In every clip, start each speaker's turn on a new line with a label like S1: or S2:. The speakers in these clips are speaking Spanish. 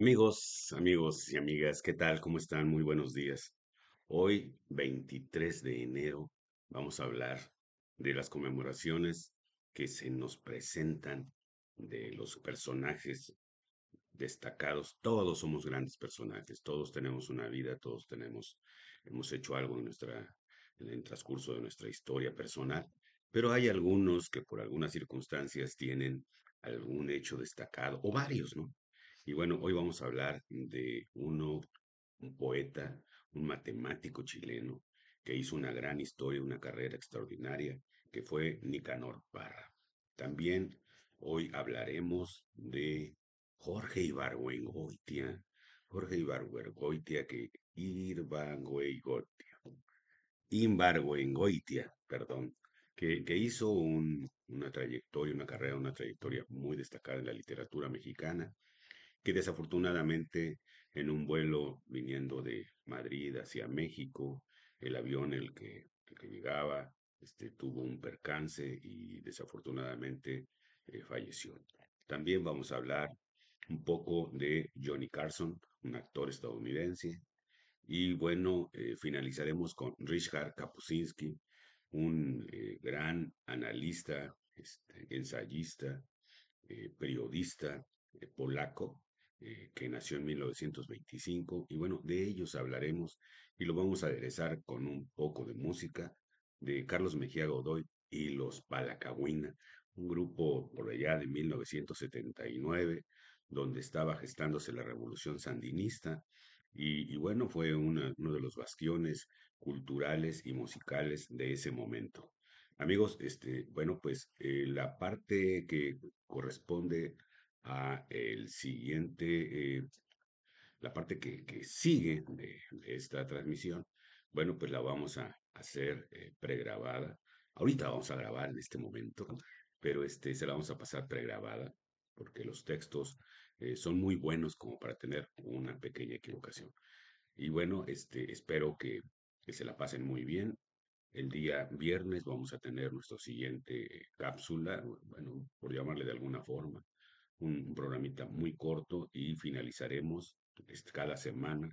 S1: Amigos, amigos y amigas, ¿qué tal? ¿Cómo están? Muy buenos días. Hoy, 23 de enero, vamos a hablar de las conmemoraciones que se nos presentan de los personajes destacados. Todos somos grandes personajes, todos tenemos una vida, todos tenemos, hemos hecho algo en en el transcurso de nuestra historia personal, pero hay algunos que por algunas circunstancias tienen algún hecho destacado, o varios, ¿no? Y bueno, hoy vamos a hablar de uno, un poeta, un matemático chileno, que hizo una gran historia, una carrera extraordinaria, que fue Nicanor Parra. También hoy hablaremos de Jorge Ibargüengoitia, Jorge Ibargüengoitia, que perdón, que, que hizo un, una trayectoria, una carrera, una trayectoria muy destacada en la literatura mexicana que desafortunadamente en un vuelo viniendo de Madrid hacia México, el avión el que, el que llegaba este, tuvo un percance y desafortunadamente eh, falleció. También vamos a hablar un poco de Johnny Carson, un actor estadounidense. Y bueno, eh, finalizaremos con Richard Kapuscinski, un eh, gran analista, este, ensayista, periodista polaco, eh, que nació en 1925, y bueno, de ellos hablaremos y lo vamos a aderezar con un poco de música de Carlos Mejía Godoy y los Palacagüina, un grupo por allá de 1979, donde estaba gestándose la revolución sandinista, y, bueno, fue uno de los bastiones culturales y musicales de ese momento. Amigos, este, bueno, pues eh, la parte que corresponde a el siguiente, eh, la parte que, que sigue de, de esta transmisión, bueno, pues la vamos a hacer eh, pregrabada. Ahorita vamos a grabar en este momento, pero este, se la vamos a pasar pregrabada porque los textos eh, son muy buenos como para tener una pequeña equivocación. Y bueno, este, espero que, que se la pasen muy bien. El día viernes vamos a tener nuestra siguiente eh, cápsula, bueno, por llamarle de alguna forma, un, programita muy corto y finalizaremos este, cada semana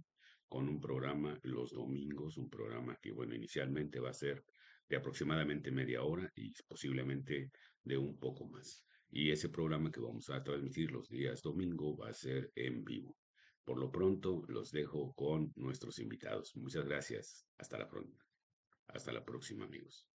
S1: con un programa los domingos, un programa que, bueno, inicialmente va a ser de aproximadamente media hora y posiblemente de un poco más. Y ese programa que vamos a transmitir los días domingo va a ser en vivo. Por lo pronto, los dejo con nuestros invitados. Muchas gracias. Hasta la, hasta la próxima, amigos.